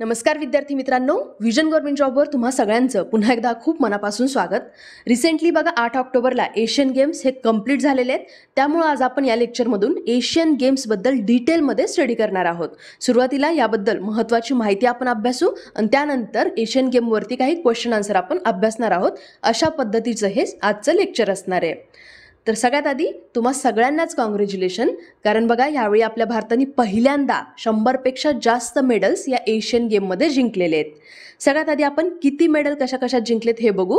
नमस्कार विद्यार्थी मित्रांनो व्हिजन गव्हर्नमेंट जॉबवर तुम्हा सगळ्यांचं पुन्हा एकदा खूप मनापासून स्वागत रिसेंटली बघा आठ ऑक्टोबरला एशियन गेम्स हे कम्प्लीट झालेले आहेत त्यामुळं आज आपण या लेक्चरमधून एशियन गेम्सबद्दल डिटेलमध्ये स्टडी करणार आहोत सुरुवातीला याबद्दल महत्त्वाची माहिती आपण अभ्यासू आणि त्यानंतर एशियन गेमवरती काही क्वेश्चन आन्सर आपण अभ्यासणार आहोत अशा पद्धतीचं हे आजचं लेक्चर असणार आहे तर सगळ्यात आधी तुम्हा सगळ्यांनाच कॉंग्रॅच्युलेशन कारण बघा यावेळी आपल्या भारताने पहिल्यांदा शंभरपेक्षा जास्त मेडल्स या एशियन गेममध्ये जिंकलेले आहेत सगळ्यात आधी आपण किती मेडल कशा कशात जिंकलेत हे बघू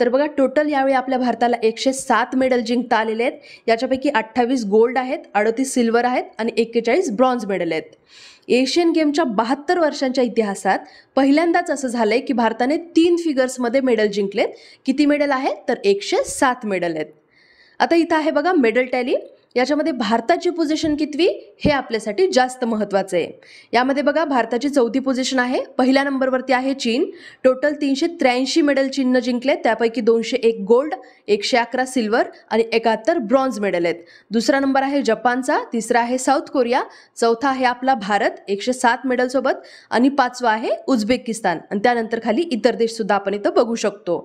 तर बघा टोटल यावेळी आपल्या भारताला एकशे सात मेडल जिंकता आलेले आहेत याच्यापैकी अठ्ठावीस गोल्ड आहेत अडतीस सिल्वर आहेत आणि एक्केचाळीस ब्रॉन्झ मेडल आहेत एशियन गेमच्या बहात्तर वर्षांच्या इतिहासात पहिल्यांदाच असं झालंय की भारताने तीन फिगर्समध्ये मेडल जिंकलेत किती मेडल आहेत तर एकशे सात मेडल आहेत आता इथं आहे बघा मेडल टॅली याच्यामध्ये भारताची पोझिशन कितवी हे आपल्यासाठी जास्त महत्वाचं आहे यामध्ये बघा भारताची चौथी पोझिशन आहे पहिल्या नंबरवरती आहे चीन टोटल तीनशे त्र्याऐंशी मेडल चीननं जिंकले त्यापैकी दोनशे एक गोल्ड एकशे अकरा सिल्वर आणि एकाहत्तर ब्रॉन्झ मेडल आहेत दुसरा नंबर आहे जपानचा तिसरा आहे साऊथ कोरिया चौथा आहे आपला भारत एकशे सात मेडलसोबत आणि पाचवा आहे उझबेकिस्तान आणि त्यानंतर खाली इतर देशसुद्धा आपण इथं बघू शकतो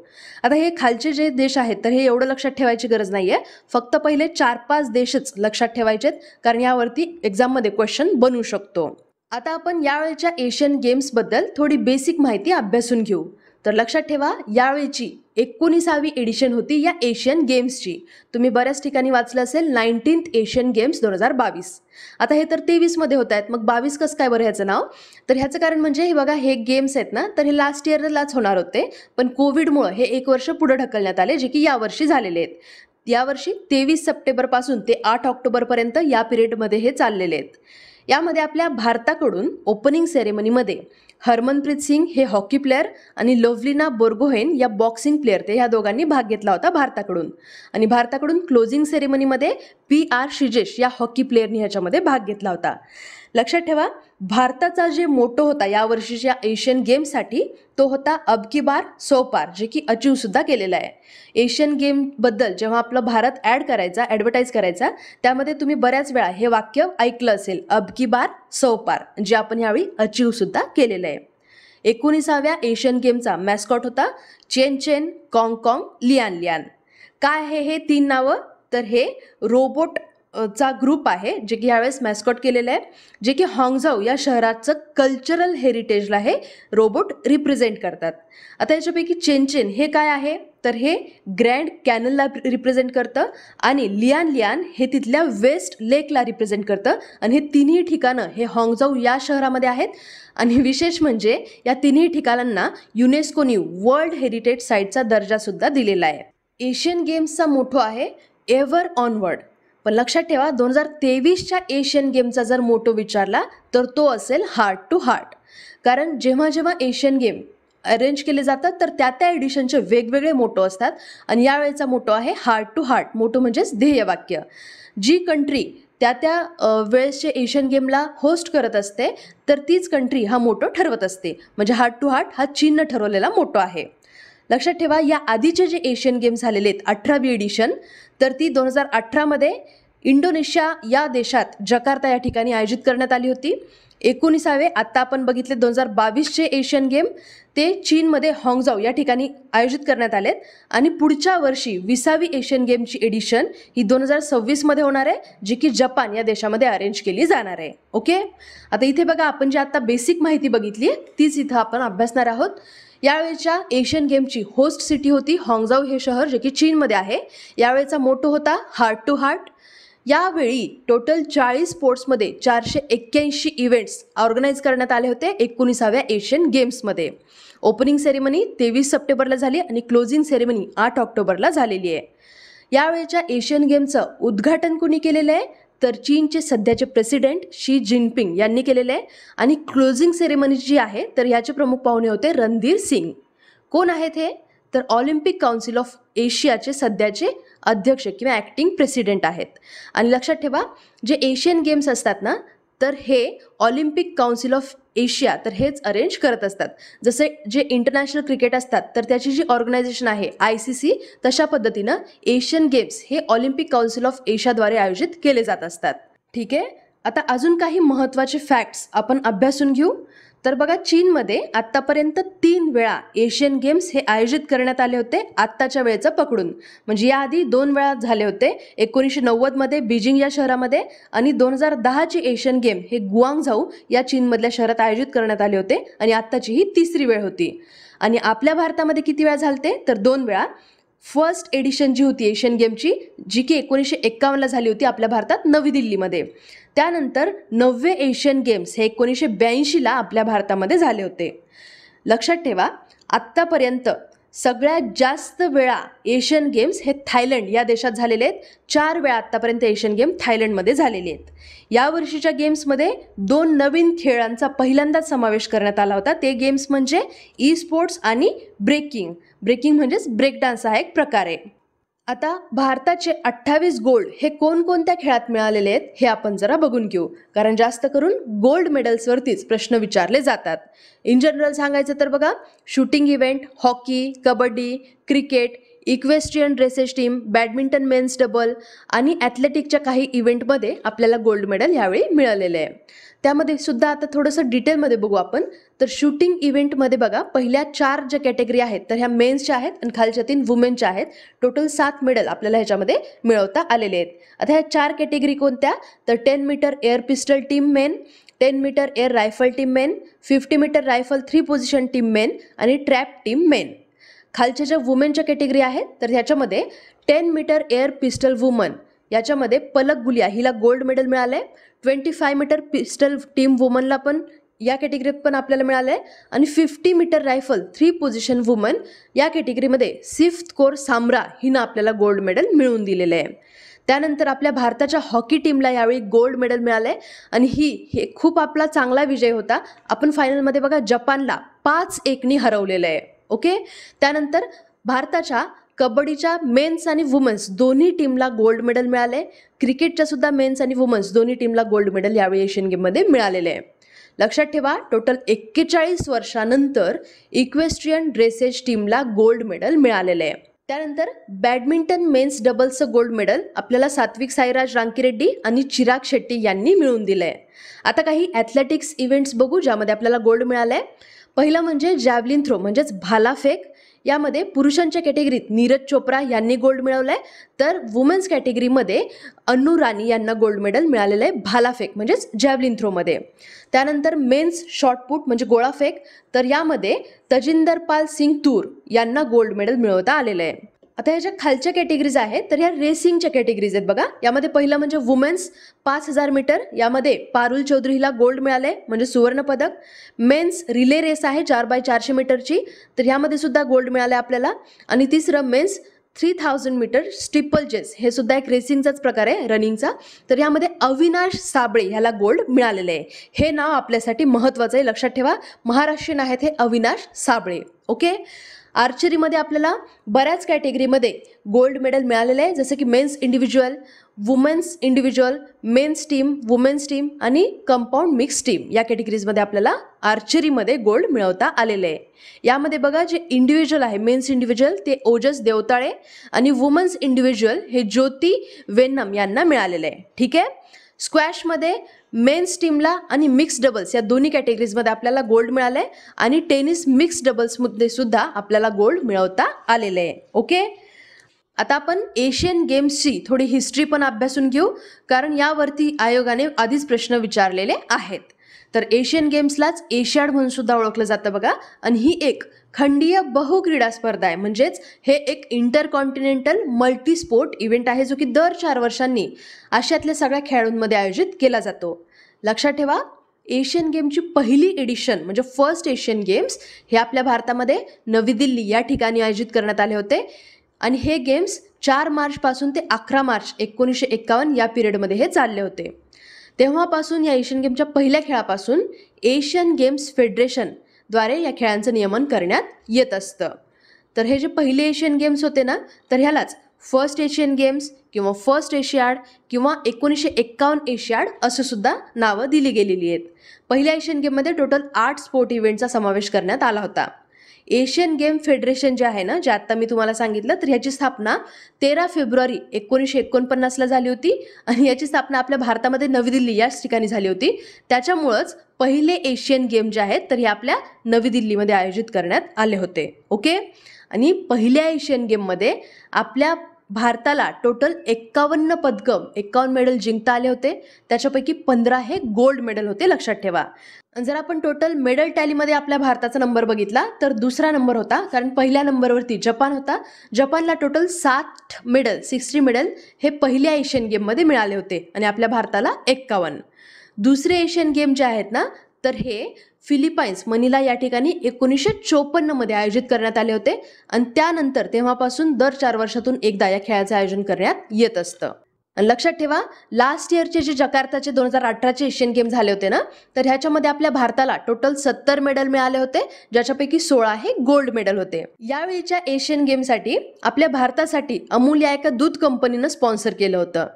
आता हे खालचे जे देश आहेत तर हे एवढं लक्षात ठेवायची गरज नाही आहे फक्त पहिले चार पाच देश लक्षात ठेवायचेत कारण यावरती एक्झाममध्ये क्वेश्चन बनू शकतो आता आपण यावेळच्या एशियन बद्दल थोडी बेसिक माहिती अभ्यासून घेऊ तर लक्षात ठेवा यावेळची एकोणीसावी एडिशन होती या एशियन गेम्सची तुम्ही बऱ्याच ठिकाणी वाचलं असेल नाईन्टीन्थ एशियन गेम्स दोन हजार बावीस आता हे तर तेवीसमध्ये होत आहेत मग बावीस कसं काय बरं ह्याचं नाव तर ह्याचं कारण म्हणजे हे बघा हे गेम्स आहेत ना तर हे लास्ट इयरलाच होणार होते पण कोविडमुळं हे एक वर्ष पुढे ढकलण्यात आले जे की यावर्षी झालेले आहेत यावर्षी तेवीस सप्टेंबरपासून ते आठ ऑक्टोबरपर्यंत या पिरियडमध्ये हे चाललेले आहेत यामध्ये आपल्या भारताकडून ओपनिंग सेरेमनीमध्ये हरमनप्रीत सिंग हे हॉकी प्लेअर आणि लवलीना बोर्गोहेन या बॉक्सिंग प्लेअर ते ह्या दोघांनी भाग घेतला होता भारताकडून आणि भारताकडून क्लोजिंग सेरेमनीमध्ये पी आर शिजेश या हॉकी प्लेअरनी ह्याच्यामध्ये भाग घेतला होता लक्षात ठेवा भारताचा जे मोटो होता या वर्षीच्या एशियन गेमसाठी तो होता अब की बार सो पार जे की अचीव सुद्धा केलेला आहे एशियन गेमबद्दल जेव्हा आपला भारत ॲड करायचा ऍडव्हर्टाईज करायचा त्यामध्ये तुम्ही बऱ्याच वेळा हे वाक्य ऐकलं असेल अब की बार सो पार जे आपण यावेळी अचीव सुद्धा केलेलं आहे एकोणीसाव्या एशियन गेमचा मॅस्कॉट होता Chenchen Congcong Lianlian काय आहे हे तीन नावं तर हे रोबोट चा ग्रुप आहे जे की यावेळेस मॅस्कॉट केलेलं आहे जे की हाँगझाऊ या शहराचं कल्चरल हेरिटेजला हे रोबोट रिप्रेझेंट करतात आता याच्यापैकी चेनचेन हे काय आहे तर हे ग्रँड कॅनलला रिप्रेझेंट करतं आणि लियान लियान हे तिथल्या वेस्ट लेकला रिप्रेझेंट करतं आणि हे तिन्ही ठिकाणं हे हाँगझाऊ या शहरामध्ये आहेत आणि विशेष म्हणजे या तिन्ही ठिकाणांना युनेस्कोनी वर्ल्ड हेरिटेज साईटचा दर्जासुद्धा दिलेला आहे एशियन गेम्सचा मोठो आहे एव्हर ऑनवर्ड पण लक्षात ठेवा दोन हजार तेवीसच्या एशियन गेमचा जर मोटो विचारला तर तो असेल हार्ट टू हार्ट कारण जेव्हा जेव्हा एशियन गेम अरेंज केले जातात तर त्या त्या एडिशनचे वेगवेगळे मोटो असतात आणि यावेळेचा मोटो आहे हार्ट टू हार्ट मोटो म्हणजेच ध्येयवाक्य जी कंट्री त्या त्या वेळेसचे एशियन गेमला होस्ट करत असते तर तीच कंट्री हा मोटो ठरवत असते म्हणजे हार्ट टू हार्ट हा चीननं ठरवलेला मोटो आहे लक्षात ठेवा या आधीचे जे एशियन गेम्स झालेले आहेत अठरावी एडिशन तर ती दोन हजार अठरामध्ये इंडोनेशिया या देशात जकार्ता या ठिकाणी आयोजित करण्यात आली होती एकोणीसावे आत्ता आपण बघितले दोन हजार बावीसचे एशियन गेम ते चीनमध्ये हाँगजाऊ या ठिकाणी आयोजित करण्यात आलेत आणि पुढच्या वर्षी विसावी एशियन गेमची एडिशन ही दोन हजार सव्वीसमध्ये होणार आहे जी की जपान या देशामध्ये अरेंज केली जाणार आहे ओके आता इथे बघा आपण जी आत्ता बेसिक माहिती बघितली तीच इथं आपण अभ्यासणार आहोत यावेळच्या एशियन गेमची होस्ट सिटी होती हॉंगजाऊ हे शहर जे की चीनमध्ये आहे यावेळचा मोठो होता हार्ट टू हार्ट यावेळी टोटल चाळीस स्पोर्ट्समध्ये चारशे एक्क्याऐंशी इव्हेंट्स ऑर्गनाईज करण्यात आले होते एकोणीसाव्या एशियन गेम्समध्ये ओपनिंग सेरेमनी तेवीस सप्टेंबरला झाली आणि क्लोजिंग सेरेमनी आठ ऑक्टोबरला झालेली आहे यावेळच्या एशियन गेमचं उद्घाटन कुणी केलेलं आहे तर चीनचे सध्याचे प्रेसिडेंट शी जिनपिंग यांनी केलेले आहे आणि क्लोजिंग सेरेमनी जी आहे तर याचे प्रमुख पाहुणे होते रणधीर सिंग कोण आहेत हे तर ऑलिम्पिक काउन्सिल ऑफ एशियाचे सध्याचे अध्यक्ष किंवा ॲक्टिंग प्रेसिडेंट आहेत आणि लक्षात ठेवा जे एशियन गेम्स असतात ना तर हे ऑलिम्पिक काउन्सिल ऑफ एशिया तर हेच अरेंज करत असतात जसे जे इंटरनॅशनल क्रिकेट असतात तर त्याची जी ऑर्गनायझेशन आहे आय सी सी तशा पद्धतीनं एशियन गेम्स हे ऑलिम्पिक काउन्सिल ऑफ एशियाद्वारे आयोजित केले जात असतात ठीक आहे आता अजून काही महत्त्वाचे फॅक्ट्स आपण अभ्यासून घेऊ तर बघा चीनमध्ये आतापर्यंत तीन वेळा एशियन गेम्स हे आयोजित करण्यात आले होते आत्ताच्या वेळेचं पकडून म्हणजे याआधी दोन वेळा झाले होते एकोणीसशे नव्वदमध्ये बीजिंग या शहरामध्ये आणि दोन हजार दहाची एशियन गेम हे गुआंगझाऊ या चीनमधल्या शहरात आयोजित करण्यात आले होते आणि आत्ताची ही तिसरी वेळ होती आणि आपल्या भारतामध्ये किती वेळा झालते तर दोन वेळा फर्स्ट एडिशन जी होती एशियन गेमची जी की एकोणीसशे एक्कावन्नला झाली होती आपल्या भारतात नवी दिल्लीमध्ये त्यानंतर नववे एशियन गेम्स हे एकोणीसशे ब्याऐंशीला आपल्या भारतामध्ये झाले होते लक्षात ठेवा आत्तापर्यंत सगळ्यात जास्त वेळा एशियन गेम्स हे थायलंड या देशात झालेले आहेत चार वेळा आत्तापर्यंत एशियन गेम थायलंडमध्ये झालेले आहेत या वर्षीच्या गेम्समध्ये दोन नवीन खेळांचा पहिल्यांदाच समावेश करण्यात आला होता ते गेम्स म्हणजे ई स्पोर्ट्स आणि ब्रेकिंग ब्रेकिंग म्हणजेच ब्रेक डान्स हा एक प्रकार आहे आता भारताचे अठ्ठावीस गोल्ड हे कोणकोणत्या खेळात मिळालेले आहेत हे आपण जरा बघून घेऊ कारण जास्त करून गोल्ड मेडल्सवरतीच प्रश्न विचारले जातात इन जनरल सांगायचं तर बघा shooting event hockey kabaddi cricket equestrian dressage team badminton men's double आणि ॲथलेटिकच्या काही इव्हेंटमध्ये आपल्याला गोल्ड मेडल यावेळी मिळालेलं आहे त्यामध्ये सुद्धा आता थोडंसं डिटेलमध्ये बघू आपण तर शूटिंग इव्हेंटमध्ये बघा पहिल्या चार ज्या कॅटेगरी आहेत तर ह्या मेन्सच्या आहेत आणि खालच्या तीन वुमेनच्या आहेत टोटल सात मेडल आपल्याला ह्याच्यामध्ये मिळवता आलेले आहेत आता ह्या चार कॅटेगरी कोणत्या तर ten metre air pistol team men ten metre air rifle team men fifty metre rifle three position team men आणि ट्रॅप टीम मेन खालच्या ज्या वुमेनच्या कॅटेगरी आहेत तर ह्याच्यामध्ये ten metre air pistol woman याच्यामध्ये पलक गुलिया हिला गोल्ड मेडल मिळालं आहे twenty five metre pistol team वुमनला पण या कॅटेगरीत पण आपल्याला मिळालं आहे आणि fifty metre rifle three position woman या कॅटेगरीमध्ये सिफ्थ कोर सामरा हिनं आपल्याला गोल्ड मेडल मिळवून दिलेलं आहे त्यानंतर आपल्या भारताच्या हॉकी टीमला यावेळी गोल्ड मेडल मिळालं आहे आणि ही हे खूप आपला चांगला विजय होता आपण फायनलमध्ये बघा जपानला पाच एकनी हरवलेलं आहे ओके त्यानंतर भारताच्या कबड्डीच्या मेन्स आणि वुमन्स दोन्ही टीमला गोल्ड मेडल मिळाले क्रिकेटच्या सुद्धा मेन्स आणि वुमन्स दोन्ही टीमला गोल्ड मेडल यावेळी एशियन गेममध्ये मिळालेले आहे लक्षात ठेवा टोटल एक्केचाळीस वर्षानंतर इक्वेस्ट्रियन ड्रेसेज टीमला गोल्ड मेडल मिळालेले आहे त्यानंतर बॅडमिंटन मेन्स डबल्सचं गोल्ड मेडल आपल्याला सात्विक साईराज रांकीरेड्डी आणि चिराग शेट्टी यांनी मिळवून दिलंय आता काही ॲथलेटिक्स इव्हेंट्स बघू ज्यामध्ये आपल्याला गोल्ड मिळालंय पहिलं म्हणजे जॅव्हलिन थ्रो म्हणजेच भालाफेक यामध्ये पुरुषांच्या कॅटेगरीत नीरज चोप्रा यांनी गोल्ड मिळवलं आहे तर वुमेन्स कॅटेगरीमध्ये अन्नू राणी यांना गोल्ड मेडल मिळालेलं आहे भालाफेक म्हणजेच जॅव्हलिन थ्रोमध्ये त्यानंतर मेन्स शॉर्टपुट म्हणजे गोळाफेक तर यामध्ये तजिंदरपाल सिंग तूर यांना गोल्ड मेडल मिळवता आलेलं आहे आता ह्याच्या खालच्या कॅटेगरीज आहेत तर ह्या रेसिंगच्या कॅटेगरीज आहेत बघा यामध्ये पहिलं म्हणजे वुमेन्स पाच हजार मीटर यामध्ये पारुल चौधरी हिला गोल्ड मिळाले म्हणजे सुवर्णपदक मेन्स रिले रेस आहे चार बाय चारशे मीटरची तर ह्यामध्ये सुद्धा गोल्ड मिळाले आपल्याला आणि तिसरं men's three thousand metre steeplechase हे सुद्धा एक रेसिंगचाच प्रकार आहे रनिंगचा तर यामध्ये अविनाश साबळे ह्याला गोल्ड मिळालेलं आहे हे नाव आपल्यासाठी महत्त्वाचं आहे लक्षात ठेवा महाराष्ट्रीयन आहेत हे अविनाश साबळे ओके आर्चरीमध्ये आपल्याला बऱ्याच कॅटेगरीमध्ये गोल्ड मेडल मिळालेलं आहे जसं की men's individual women's individual men's team women's team आणि कंपाऊंड मिक्स टीम या कॅटेगरीजमध्ये आपल्याला आर्चरीमध्ये गोल्ड मिळवता आलेलं आहे यामध्ये बघा जे इंडिव्हिज्युअल आहे मेन्स इंडिव्हिज्युअल ते ओजस देवताळे आणि वुमन्स इंडिव्हिज्युअल हे ज्योती वेन्नम यांना मिळालेलं आहे ठीक आहे स्क्वॅशमध्ये मेन्स टीमला आणि मिक्स डबल्स या दोन्ही कॅटेगरीजमध्ये आपल्याला गोल्ड मिळालं आहे आणि टेनिस मिक्स डबल्समध्ये सुद्धा आपल्याला गोल्ड मिळवता आलेले आहे ओके आता आपण एशियन गेम्सची थोडी हिस्ट्री पण अभ्यासून घेऊ कारण यावरती आयोगाने आधीच प्रश्न विचारलेले आहेत तर एशियन गेम्सलाच एशियाड म्हणून सुद्धा ओळखलं जातं बघा आणि ही एक खंडीय बहुक्रीडा स्पर्धा आहे म्हणजेच हे एक intercontinental multi sport event आहे जो की दर चार वर्षांनी आशियातल्या सगळ्या खेळाडूंमध्ये आयोजित केला जातो लक्षात ठेवा एशियन गेमची पहिली एडिशन म्हणजे फर्स्ट एशियन गेम्स हे आपल्या भारतामध्ये नवी दिल्ली या ठिकाणी आयोजित करण्यात आले होते आणि हे गेम्स चार मार्चपासून ते अकरा मार्च एकोणीसशे एक्कावन्न या पिरियडमध्ये हे चालले होते तेव्हापासून या एशियन गेमच्या पहिल्या खेळापासून एशियन गेम्स फेडरेशनद्वारे या खेळांचं नियमन करण्यात येत असतं तर हे जे पहिले एशियन गेम्स होते ना तर ह्यालाच फर्स्ट एशियन गेम्स किंवा फर्स्ट एशियाड किंवा एकोणीसशे एक्कावन्न एशियाड असं सुद्धा नावं दिली गेलेली आहेत पहिल्या एशियन गेममध्ये टोटल आठ स्पोर्ट इव्हेंटचा समावेश करण्यात आला होता एशियन गेम फेडरेशन जे आहे ना जे आत्ता मी तुम्हाला सांगितलं तर ह्याची स्थापना तेरा फेब्रुवारी एकोणीसशे एकोणपन्नासला झाली होती आणि याची स्थापना आपल्या भारतामध्ये नवी दिल्ली याच ठिकाणी झाली होती त्याच्यामुळंच पहिले एशियन गेम जे आहेत तर हे आपल्या नवी दिल्लीमध्ये आयोजित करण्यात आले होते ओके आणि पहिल्या एशियन गेममध्ये आपल्या भारताला टोटल एक्कावन्न पदकं एक्कावन्न मेडल जिंकता आले होते त्याच्यापैकी पंधरा हे गोल्ड मेडल होते लक्षात ठेवा जर आपण टोटल मेडल टॅलीमध्ये आपल्या भारताचा नंबर बघितला तर दुसरा नंबर होता कारण पहिल्या नंबरवरती जपान होता जपानला टोटल साठ मेडल सिक्स्टी मेडल हे पहिल्या एशियन गेममध्ये मिळाले होते आणि आपल्या भारताला एक्कावन्न दुसरे एशियन गेम जे आहेत ना तर हे फिलिपाईन्स मनीला या ठिकाणी एकोणीसशे चोपन्नमध्ये आयोजित करण्यात आले होते आणि त्यानंतर तेव्हापासून दर चार वर्षातून एकदा या खेळाचं आयोजन करण्यात येत असतं लक्षात ठेवा लास्ट इयरचे जे जकार्ताचे दोन हजार अठराचे एशियन गेम झाले होते ना तर ह्याच्यामध्ये आपल्या भारताला टोटल सत्तर मेडल मिळाले होते ज्याच्यापैकी सोळा हे गोल्ड मेडल होते यावेळीच्या एशियन गेमसाठी आपल्या भारतासाठी अमूल या एका दूध कंपनीनं स्पॉन्सर केलं होतं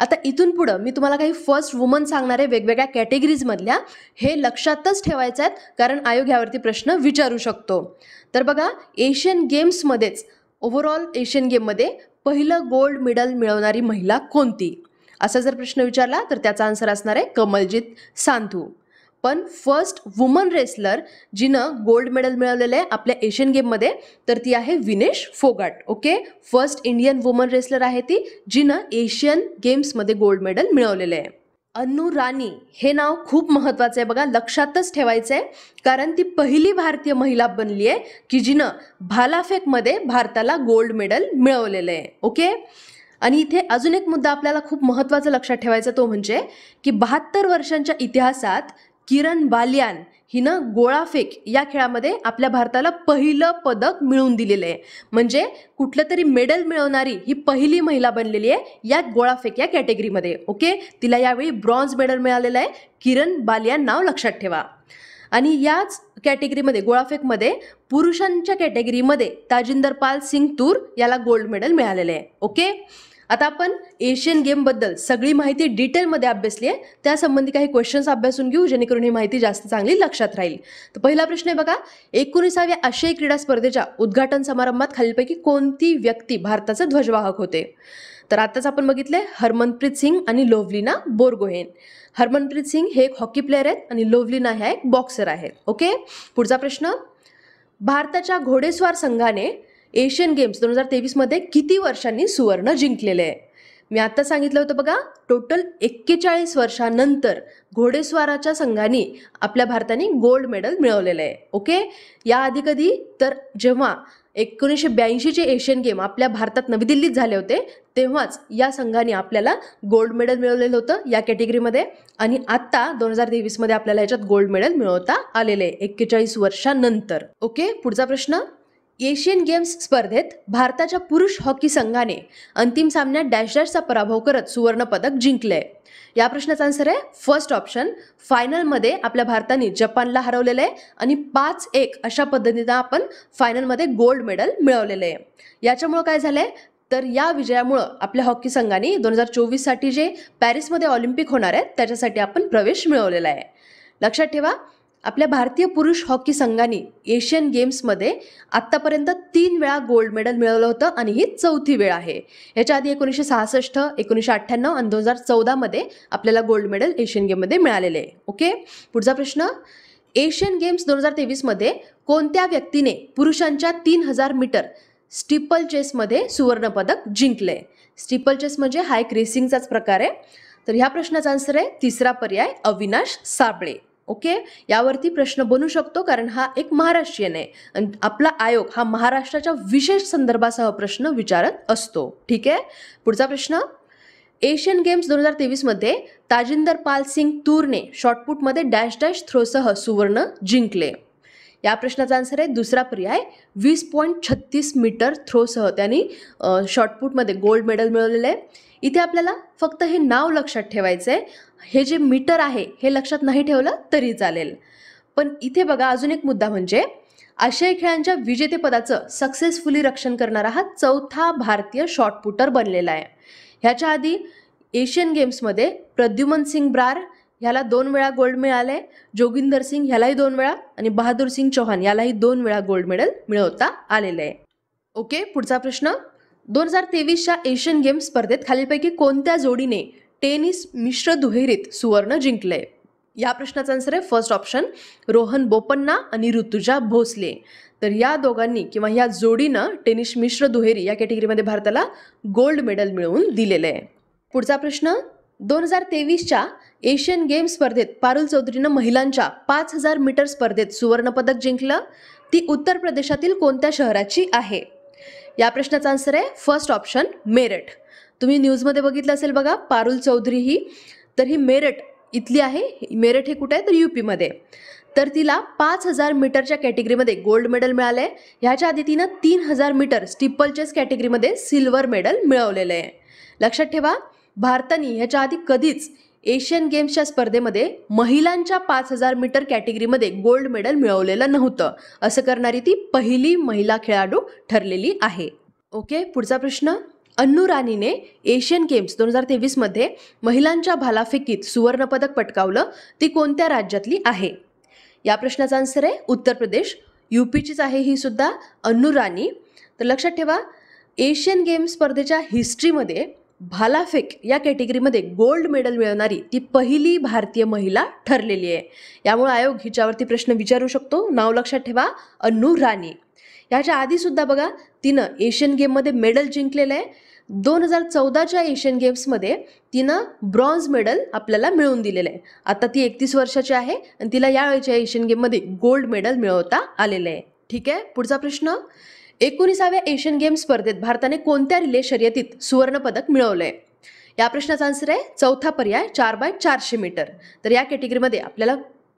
आता इथून पुढं मी तुम्हाला काही फर्स्ट वुमन सांगणारे वेगवेगळ्या कॅटेगरीजमधल्या हे लक्षातच ठेवायचं आहेत कारण आयोग यावरती प्रश्न विचारू शकतो तर बघा एशियन गेम्समध्येच ओव्हरऑल एशियन गेममध्ये पहिलं गोल्ड मेडल मिळवणारी महिला कोणती असा जर प्रश्न विचारला तर त्याचा आन्सर असणार आहे कमलजीत सांधू पण फर्स्ट वुमन रेसलर जिनं गोल्ड मेडल मिळवलेलं आहे आपल्या एशियन गेममध्ये तर ती आहे Vinesh Phogat okay first Indian woman wrestler आहे ती जिनं एशियन गेम्समध्ये गोल्ड मेडल मिळवलेलं आहे अन्नू राणी हे नाव खूप महत्वाचं आहे बघा लक्षातच ठेवायचं आहे कारण ती पहिली भारतीय महिला बनली आहे की जिनं भालाफेकमध्ये भारताला गोल्ड मेडल मिळवलेलं आहे ओके आणि इथे अजून एक मुद्दा आपल्याला खूप महत्वाचा लक्षात ठेवायचा तो म्हणजे की बहात्तर वर्षांच्या इतिहासात किरण बालियान हिनं गोळाफेक या खेळामध्ये आपल्या भारताला पहिलं पदक मिळवून दिलेलं आहे म्हणजे कुठलं तरी मेडल मिळवणारी ही पहिली महिला बनलेली आहे या गोळाफेक या कॅटेगरीमध्ये ओके तिला यावेळी ब्रॉन्झ मेडल मिळालेलं आहे किरण बालिया नाव लक्षात ठेवा आणि याच कॅटेगरीमध्ये गोळाफेकमध्ये पुरुषांच्या कॅटेगरीमध्ये ताजिंदर पाल सिंग तूर याला गोल्ड मेडल मिळालेलं आहे ओके आता आपण एशियन गेमबद्दल सगळी माहिती डिटेलमध्ये अभ्यासली आहे त्यासंबंधी काही क्वेश्चन्स अभ्यासून घेऊ जेणेकरून ही माहिती जास्त चांगली लक्षात राहील तर पहिला प्रश्न आहे बघा एकोणीसाव्या आशियाई क्रीडा स्पर्धेच्या उद्घाटन समारंभात खालीलपैकी कोणती व्यक्ती भारताचे ध्वजवाहक होते तर आताच आपण बघितले हरमनप्रीत सिंग आणि लोवलीना बोरगोहेन हरमनप्रीत सिंग हे एक हॉकी प्लेअर आहेत आणि लोवलीना ह्या एक बॉक्सर आहेत ओके पुढचा प्रश्न भारताच्या घोडेस्वार संघाने एशियन गेम्स दोन हजार तेवीसमध्ये किती वर्षांनी सुवर्ण जिंकलेले आहे मी आत्ता सांगितलं होतं बघा टोटल एक्केचाळीस वर्षानंतर घोडेस्वाराच्या संघाने आपल्या भारताने गोल्ड मेडल मिळवलेलं आहे ओके याआधी कधी तर जेव्हा एकोणीसशे ब्याऐंशीचे एशियन गेम आपल्या भारतात नवी दिल्लीत झाले होते तेव्हाच या संघाने आपल्याला गोल्ड मेडल मिळवलेलं होतं या कॅटेगरीमध्ये आणि आत्ता दोन हजार तेवीसमध्ये आपल्याला याच्यात गोल्ड मेडल मिळवता आलेले आहे एक्केचाळीस वर्षानंतर ओके पुढचा प्रश्न एशियन गेम्स स्पर्धेत भारताच्या पुरुष हॉकी संघाने अंतिम सामन्यात डॅश डॅशचा पराभव करत सुवर्णपदक जिंकले या प्रश्नाचा आन्सर आहे फर्स्ट ऑप्शन फायनलमध्ये आपल्या भारताने जपानला हरवलेलं आहे आणि पाच एक अशा पद्धतीनं आपण फायनलमध्ये गोल्ड मेडल मिळवलेलं आहे याच्यामुळं काय झालं आहे तर या विजयामुळं आपल्या हॉकी संघाने दोन हजार चोवीससाठी जे पॅरिसमध्ये ऑलिम्पिक होणार आहेत त्याच्यासाठी आपण प्रवेश मिळवलेला आहे लक्षात ठेवा आपल्या भारतीय पुरुष हॉकी संघाने एशियन गेम्समध्ये आत्तापर्यंत तीन वेळा गोल्ड मेडल मिळवलं होतं आणि ही चौथी वेळ आहे याच्या आधी एकोणीसशे सहासष्ट एकोणीसशे अठ्ठ्याण्णव आणि दोन हजार चौदामध्ये आपल्याला गोल्ड मेडल एशियन गेममध्ये मिळालेले आहे ओके पुढचा प्रश्न एशियन गेम्स दोन हजार तेवीसमध्ये कोणत्या व्यक्तीने पुरुषांच्या तीन हजार मीटर स्टिपल चेसमध्ये सुवर्णपदक जिंकले स्टिपल चेस म्हणजे हायक रेसिंगचाच प्रकार आहे तर ह्या प्रश्नाचा आन्सर आहे तिसरा पर्याय अविनाश साबळे ओके यावरती प्रश्न बनू शकतो कारण हा एक महाराष्ट्रीयन आहे आपला आयोग हा महाराष्ट्राच्या विशेष संदर्भासह प्रश्न विचारत असतो ठीक आहे पुढचा प्रश्न एशियन गेम्स दोन हजार तेवीसमध्ये ताजिंदर पाल सिंग तूरने शॉर्टपुटमध्ये डॅश डॅश थ्रोसह सुवर्ण जिंकले या प्रश्नाचा आन्सर आहे दुसरा पर्याय वीस पॉईंट छत्तीस मीटर थ्रोसह त्यांनी शॉर्टपुटमध्ये गोल्ड मेडल मिळवलेलं आहे इथे आपल्याला फक्त हे नाव लक्षात ठेवायचं आहे हे जे मीटर आहे हे लक्षात नाही ठेवलं तरी चालेल पण इथे बघा अजून एक मुद्दा म्हणजे आशियाई खेळांच्या विजेतेपदाचं सक्सेसफुली रक्षण करणारा हा चौथा भारतीय शॉटपुटर बनलेला आहे ह्याच्या आधी एशियन गेम्समध्ये प्रद्युमन सिंग ब्रार ह्याला दोन वेळा गोल्ड मिळाले जोगिंदर सिंग ह्यालाही दोन वेळा आणि बहादूर सिंग चौहान यालाही दोन वेळा गोल्ड मेडल मिळवता आलेलं आहे ओके पुढचा प्रश्न दोन हजार तेवीसच्या एशियन गेम्स स्पर्धेत खालीलपैकी कोणत्या जोडीने टेनिस मिश्र दुहेरीत सुवर्ण जिंकले या प्रश्नाचं आन्सर आहे फर्स्ट ऑप्शन रोहन बोपन्ना आणि ऋतुजा भोसले तर या दोघांनी किंवा या जोडीनं टेनिस मिश्र दुहेरी या कॅटेगरीमध्ये भारताला गोल्ड मेडल मिळवून दिलेलं आहे पुढचा प्रश्न दोन हजार तेवीसच्या एशियन गेम स्पर्धेत पारुल चौधरीनं महिलांच्या पाच हजार मीटर स्पर्धेत सुवर्णपदक जिंकलं ती उत्तर प्रदेशातील कोणत्या शहराची आहे या प्रश्नाचा आन्सर आहे फर्स्ट ऑप्शन मेरठ तुम्ही न्यूजमध्ये बघितलं असेल बघा पारुल चौधरी ही तर ही मेरठ इथली आहे मेरठ हे कुठे आहे तर यू तर तिला पाच हजार मीटरच्या कॅटेगरीमध्ये गोल्ड मेडल मिळालं आहे ह्याच्या आधी तिनं तीन हजार मीटर चेस कॅटेगरीमध्ये सिल्वर मेडल मिळवलेलं आहे लक्षात ठेवा भारताने ह्याच्या आधी कधीच एशियन गेम्सच्या स्पर्धेमध्ये महिलांच्या पाच हजार मीटर कॅटेगरीमध्ये गोल्ड मेडल मिळवलेलं नव्हतं असं करणारी ती पहिली महिला खेळाडू ठरलेली आहे ओके पुढचा प्रश्न अन्नू राणीने एशियन गेम्स दोन हजार तेवीसमध्ये महिलांच्या भालाफेकीत सुवर्णपदक पटकावलं ती कोणत्या राज्यातली आहे या प्रश्नाचा आन्सर आहे उत्तर प्रदेश यूपीचीच आहे ही सुद्धा अन्नू राणी तर लक्षात ठेवा एशियन गेम्स स्पर्धेच्या हिस्ट्रीमध्ये भालाफेक या कॅटेगरीमध्ये गोल्ड मेडल मिळवणारी ती पहिली भारतीय महिला ठरलेली आहे यामुळे आयोग हिच्यावरती प्रश्न विचारू शकतो नाव लक्षात ठेवा अन्नू राणी ह्याच्या आधीसुद्धा बघा तिनं एशियन गेममध्ये मेडल जिंकलेलं आहे दोन हजार चौदाच्या एशियन गेम्समध्ये तिनं ब्रॉन्झ मेडल आपल्याला मिळवून दिलेलं आहे आता ती एकतीस वर्षाची आहे आणि तिला यावेळीच्या एशियन गेममध्ये गोल्ड मेडल मिळवता आलेलं आहे ठीक आहे पुढचा प्रश्न एकोणीसाव्या एशियन गेम स्पर्धेत भारताने कोणत्या रिले शर्यतीत सुवर्णपदक मिळवलं आहे या प्रश्नाचा आन्सर आहे चौथा पर्याय चार बाय चारशे मीटर तर या कॅटेगरीमध्ये आपल्याला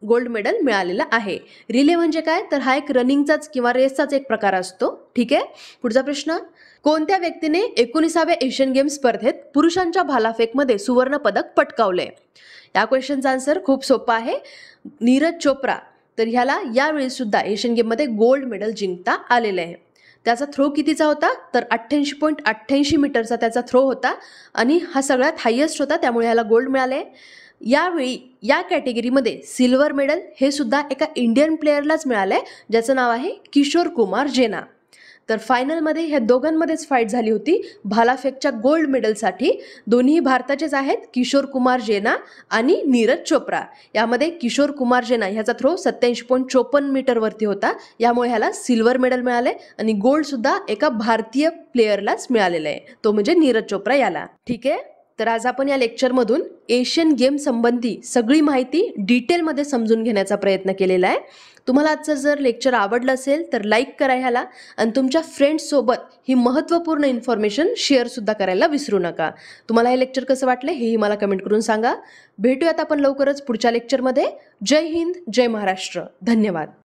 गोल्ड मेडल मिळालेलं आहे रिले म्हणजे काय तर हा एक रनिंगचाच किंवा रेसचाच एक प्रकार असतो ठीक आहे पुढचा प्रश्न कोणत्या व्यक्तीने एकोणीसाव्या एशियन गेम स्पर्धेत पुरुषांच्या भालाफेकमध्ये सुवर्ण पदक पटकावले या क्वेश्चनचा आन्सर खूप सोपा आहे नीरज चोप्रा तर ह्याला यावेळी सुद्धा एशियन गेममध्ये गोल्ड मेडल जिंकता आलेलं आहे त्याचा थ्रो कितीचा होता तर अठ्ठ्याऐंशी पॉईंट अठ्ठ्याऐंशी मीटरचा त्याचा थ्रो होता आणि हा सगळ्यात हायेस्ट होता त्यामुळे ह्याला गोल्ड मिळाले यावेळी या कॅटेगरीमध्ये सिल्वर मेडल हे सुद्धा एका इंडियन प्लेयरलाच मिळालं आहे ज्याचं नाव आहे किशोर कुमार जेना तर फायनलमध्ये ह्या दोघांमध्येच फाईट झाली होती भालाफेकच्या गोल्ड मेडलसाठी दोन्ही भारताचेच आहेत किशोर कुमार जेना आणि नीरज चोप्रा यामध्ये किशोर कुमार जेना ह्याचा थ्रो सत्याऐंशी पॉईंट चोपन्न मीटरवरती होता यामुळे ह्याला सिल्वर मेडल मिळाले आणि गोल्डसुद्धा एका भारतीय प्लेयरलाच मिळालेलं आहे तो म्हणजे नीरज चोप्रा याला ठीक आहे तर आज आपण या लेक्चरमधून एशियन गेम संबंधी सगळी माहिती डिटेलमध्ये समजून घेण्याचा प्रयत्न केलेला आहे तुम्हाला आजचं जर लेक्चर आवडलं असेल तर लाईक करा ह्याला आणि तुमच्या फ्रेंड्ससोबत ही महत्त्वपूर्ण इन्फॉर्मेशन शेअरसुद्धा करायला विसरू नका तुम्हाला हे लेक्चर कसं वाटलं हेही मला कमेंट करून सांगा भेटूयात आपण लवकरच पुढच्या लेक्चरमध्ये जय हिंद जय महाराष्ट्र धन्यवाद